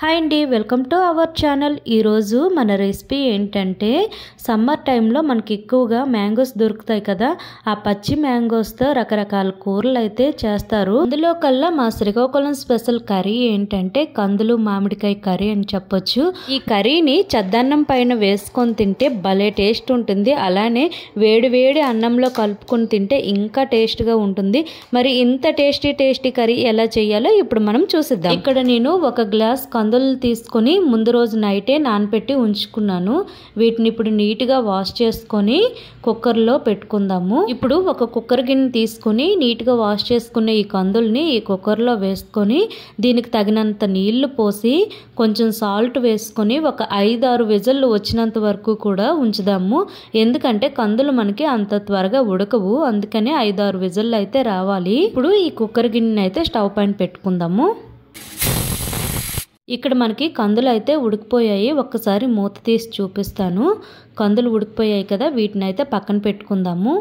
hi అండి welcome to our channel ఈరోజు మన రెసిపీ ఏంటంటే సమ్మర్ టైంలో మనకి ఎక్కువగా మ్యాంగోస్ దొరుకుతాయి కదా ఆ పచ్చి మ్యాంగోస్తో రకరకాల కూరలు అయితే చేస్తారు అందులో కల్లా మా శ్రీకాకుళం స్పెషల్ కర్రీ ఏంటంటే కందులు మామిడికాయ కర్రీ అని చెప్పొచ్చు ఈ కర్రీని చద్దన్నం పైన వేసుకొని తింటే భలే టేస్ట్ ఉంటుంది అలానే వేడి వేడి అన్నంలో కలుపుకొని తింటే ఇంకా టేస్ట్గా ఉంటుంది మరి ఇంత టేస్టీ టేస్టీ కర్రీ ఎలా చేయాలో ఇప్పుడు మనం చూసిద్దాం ఇక్కడ నేను ఒక గ్లాస్ కందులు తీసుకొని ముందు రోజు నైటే నానపెట్టి ఉంచుకున్నాను వీటిని ఇప్పుడు నీట్గా వాష్ చేసుకొని కుక్కర్లో పెట్టుకుందాము ఇప్పుడు ఒక కుక్కర్ గిన్నె తీసుకొని నీట్గా వాష్ చేసుకున్న ఈ కందుల్ని ఈ కుక్కర్లో వేసుకొని దీనికి తగినంత నీళ్లు పోసి కొంచెం సాల్ట్ వేసుకొని ఒక ఐదు ఆరు విజల్లు వచ్చినంత వరకు కూడా ఉంచుదాము ఎందుకంటే కందులు మనకి అంత త్వరగా ఉడకవు అందుకనే ఐదు ఆరు విజల్లు అయితే రావాలి ఇప్పుడు ఈ కుక్కర్ గిన్నె అయితే స్టవ్ పైన పెట్టుకుందాము ఇక్కడ మనకి కందులు అయితే ఉడికిపోయాయి ఒక్కసారి మూత తీసి చూపిస్తాను కందులు ఉడికిపోయాయి కదా వీటిని అయితే పక్కన పెట్టుకుందాము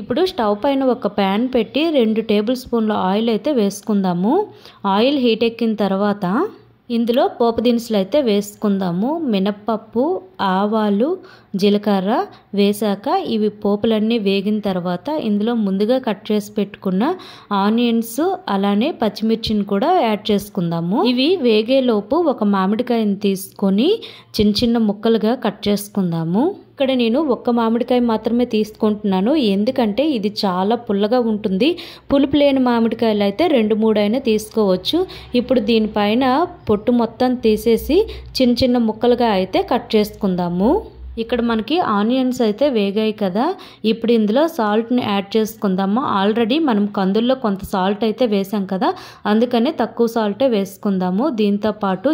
ఇప్పుడు స్టవ్ పైన ఒక ప్యాన్ పెట్టి రెండు టేబుల్ స్పూన్ల ఆయిల్ అయితే వేసుకుందాము ఆయిల్ హీట్ ఎక్కిన తర్వాత ఇందులో పోపు దినుసులు అయితే వేసుకుందాము మినప్పప్పు ఆవాలు జీలకర్ర వేశాక ఇవి పోపులన్నీ వేగిన తర్వాత ఇందులో ముందుగా కట్ చేసి పెట్టుకున్న ఆనియన్స్ అలానే పచ్చిమిర్చిని కూడా యాడ్ చేసుకుందాము ఇవి వేగేలోపు ఒక మామిడికాయని తీసుకొని చిన్న చిన్న ముక్కలుగా కట్ చేసుకుందాము ఇక్కడ నేను ఒక్క మామిడికాయ మాత్రమే తీసుకుంటున్నాను ఎందుకంటే ఇది చాలా పుల్లగా ఉంటుంది పులుపు లేని మామిడికాయలు అయితే రెండు మూడు అయినా తీసుకోవచ్చు ఇప్పుడు దీనిపైన పొట్టు మొత్తం తీసేసి చిన్న చిన్న ముక్కలుగా అయితే కట్ చేసుకుందాము ఇక్కడ మనకి ఆనియన్స్ అయితే వేగాయి కదా ఇప్పుడు ఇందులో సాల్ట్ని యాడ్ చేసుకుందాము ఆల్రెడీ మనం కందుల్లో కొంత సాల్ట్ అయితే వేసాం కదా అందుకనే తక్కువ సాల్టే వేసుకుందాము దీంతో పాటు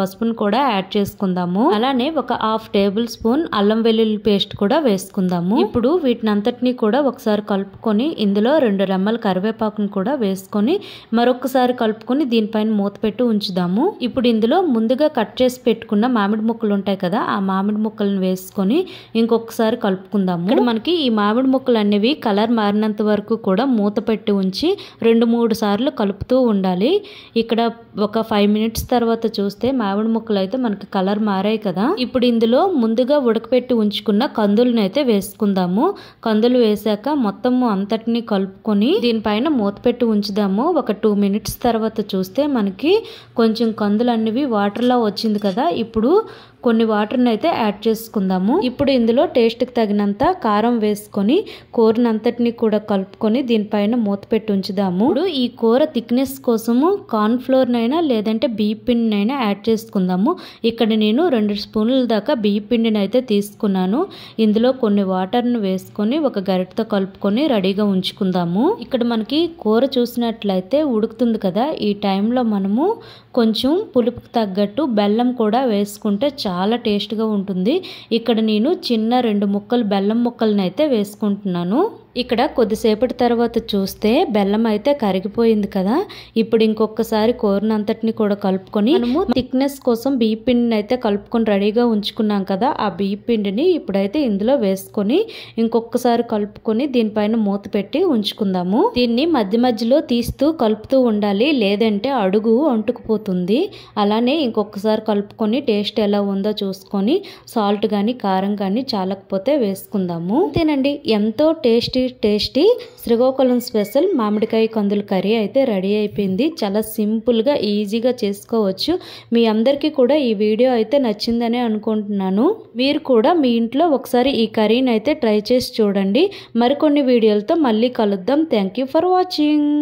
పసుపును కూడా యాడ్ చేసుకుందాము అలానే ఒక హాఫ్ టేబుల్ స్పూన్ అల్లం వెల్లుల్లి పేస్ట్ కూడా వేసుకుందాము ఇప్పుడు వీటినంతటినీ కూడా ఒకసారి కలుపుకొని ఇందులో రెండు రెమ్మల కరివేపాకును కూడా వేసుకొని మరొకసారి కలుపుకొని దీనిపైన మూత పెట్టి ఉంచుదాము ఇప్పుడు ఇందులో ముందుగా కట్ చేసి పెట్టుకున్న మామిడి ముక్కలు ఉంటాయి కదా ఆ మామిడి ముక్కలను వేసుకొని ఇంకొకసారి కలుపుకుందాము ఇక్కడ మనకి ఈ మామిడి ముక్కలు అనేవి కలర్ మారినంత వరకు కూడా మూత పెట్టి ఉంచి రెండు మూడు సార్లు కలుపుతూ ఉండాలి ఇక్కడ ఒక ఫైవ్ మినిట్స్ తర్వాత చూస్తే మామిడి ముక్కలు అయితే మనకి కలర్ మారాయి కదా ఇప్పుడు ఇందులో ముందుగా ఉడకపెట్టి ఉంచుకున్న కందులను అయితే వేసుకుందాము కందులు వేసాక మొత్తము అంతటిని కలుపుకొని దీనిపైన మూత పెట్టి ఉంచుదాము ఒక టూ మినిట్స్ తర్వాత చూస్తే మనకి కొంచెం కందులు అనేవి వాటర్లా వచ్చింది కదా ఇప్పుడు కొన్ని వాటర్ని అయితే యాడ్ చేసుకుందాం వేసుకుందాము ఇప్పుడు ఇందులో టేస్ట్కి తగినంత కారం వేసుకొని కూరనంతటిని కూడా కలుపుకొని దీనిపైన మూత పెట్టి ఉంచుదాము ఇప్పుడు ఈ కూర థిక్నెస్ కోసము కార్న్ఫ్లోర్నైనా లేదంటే బియ్య పిండినైనా యాడ్ చేసుకుందాము ఇక్కడ నేను రెండు స్పూన్ల దాకా బియ్య పిండిని అయితే తీసుకున్నాను ఇందులో కొన్ని వాటర్ను వేసుకొని ఒక గరిటతో కలుపుకొని రెడీగా ఉంచుకుందాము ఇక్కడ మనకి కూర చూసినట్లయితే ఉడుకుతుంది కదా ఈ టైంలో మనము కొంచెం పులుపుకు తగ్గట్టు బెల్లం కూడా వేసుకుంటే చాలా టేస్ట్గా ఉంటుంది ఇక్కడ నేను చిన్న రెండు ముక్కలు బెల్లం ముక్కలను అయితే వేసుకుంటున్నాను ఇక్కడ కొద్దిసేపటి తర్వాత చూస్తే బెల్లం అయితే కరిగిపోయింది కదా ఇప్పుడు ఇంకొకసారి కూరనంతటిని కూడా కలుపుకొని మనము థిక్నెస్ కోసం బియ్య పిండిని అయితే కలుపుకొని రెడీగా ఉంచుకున్నాం కదా ఆ బియ్య పిండిని ఇప్పుడైతే ఇందులో వేసుకొని ఇంకొకసారి కలుపుకొని దీనిపైన మూత పెట్టి ఉంచుకుందాము దీన్ని మధ్య మధ్యలో తీస్తూ కలుపుతూ ఉండాలి లేదంటే అడుగు అంటుకుపోతుంది అలానే ఇంకొకసారి కలుపుకొని టేస్ట్ ఎలా ఉందో చూసుకొని సాల్ట్ కానీ కారం కానీ చాలకపోతే వేసుకుందాము అంతేనండి ఎంతో టేస్టీ టేస్టీ శ్రీకాకుళం స్పెషల్ మామిడికాయ కందుల కర్రీ అయితే రెడీ అయిపోయింది చాలా సింపుల్గా ఈజీగా చేసుకోవచ్చు మీ అందరికీ కూడా ఈ వీడియో అయితే నచ్చిందనే అనుకుంటున్నాను మీరు కూడా మీ ఇంట్లో ఒకసారి ఈ కర్రీని అయితే ట్రై చేసి చూడండి మరికొన్ని వీడియోలతో మళ్ళీ కలుద్దాం థ్యాంక్ ఫర్ వాచింగ్